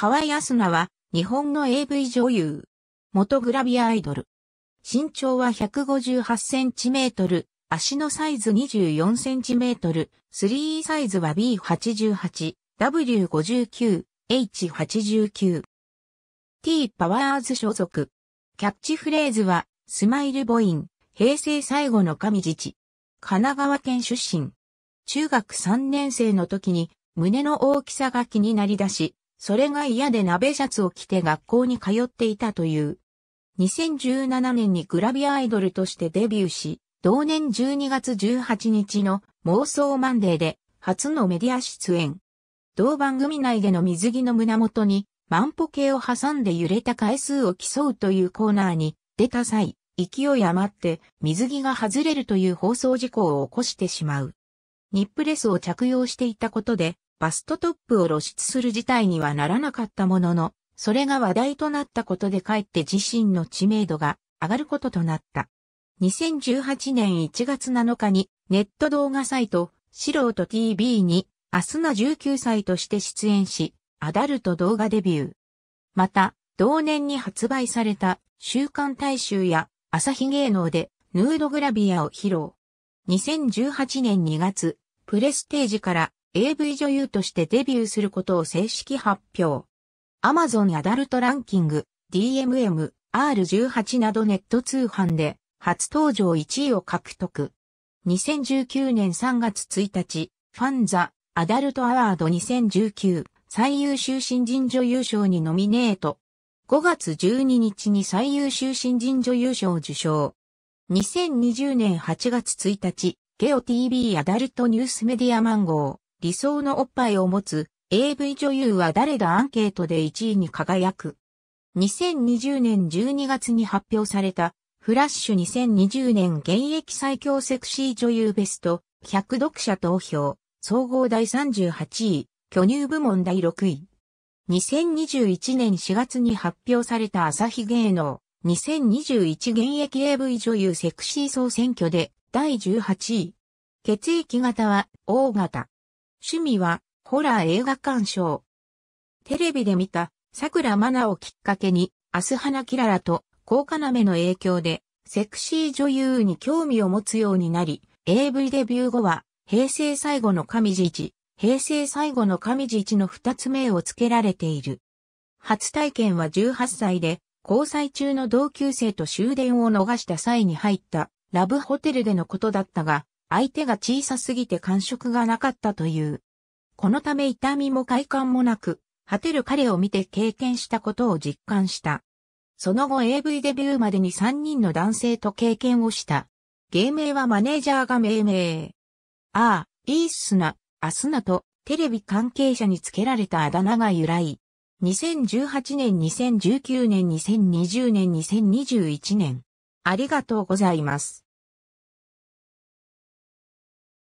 河合安奈は、日本の AV 女優。元グラビアアイドル。身長は158センチメートル、足のサイズ24センチメートル、3サイズは B88、W59、H89。T パワーズ所属。キャッチフレーズは、スマイルボイン、平成最後の神父。神奈川県出身。中学3年生の時に、胸の大きさが気になりだし、それが嫌で鍋シャツを着て学校に通っていたという。2017年にグラビアアイドルとしてデビューし、同年12月18日の妄想マンデーで初のメディア出演。同番組内での水着の胸元に万歩計を挟んで揺れた回数を競うというコーナーに出た際、勢い余って水着が外れるという放送事故を起こしてしまう。ニップレスを着用していたことでバストトップを露出する事態にはならなかったものの、それが話題となったことでかえって自身の知名度が上がることとなった。2018年1月7日にネット動画サイト素人 TV にアスナ19歳として出演し、アダルト動画デビュー。また、同年に発売された週刊大衆や朝日芸能でヌードグラビアを披露。2018年2月、プレステージから AV 女優としてデビューすることを正式発表。Amazon アダルトランキング、DMM、R18 などネット通販で初登場1位を獲得。2019年3月1日、ファンザ・アダルトアワード2019最優秀新人女優賞にノミネート。5月12日に最優秀新人女優賞を受賞。2020年8月1日、ゲオ TV アダルトニュースメディアマンゴー。理想のおっぱいを持つ AV 女優は誰だアンケートで1位に輝く。2020年12月に発表されたフラッシュ2020年現役最強セクシー女優ベスト100読者投票総合第38位巨乳部門第6位2021年4月に発表された朝日芸能2021現役 AV 女優セクシー総選挙で第18位。血液型は O 型。趣味は、ホラー映画鑑賞。テレビで見た、桜マナをきっかけに、アスハナキララと、高カナメの影響で、セクシー女優に興味を持つようになり、AV デビュー後は、平成最後の上地一、平成最後の上地一の二つ目を付けられている。初体験は18歳で、交際中の同級生と終電を逃した際に入った、ラブホテルでのことだったが、相手が小さすぎて感触がなかったという。このため痛みも快感もなく、果てる彼を見て経験したことを実感した。その後 AV デビューまでに3人の男性と経験をした。芸名はマネージャーが命名。ああ、いいっすな、アスナとテレビ関係者につけられたあだ名が由来。2018年、2019年、2020年、2021年。ありがとうございます。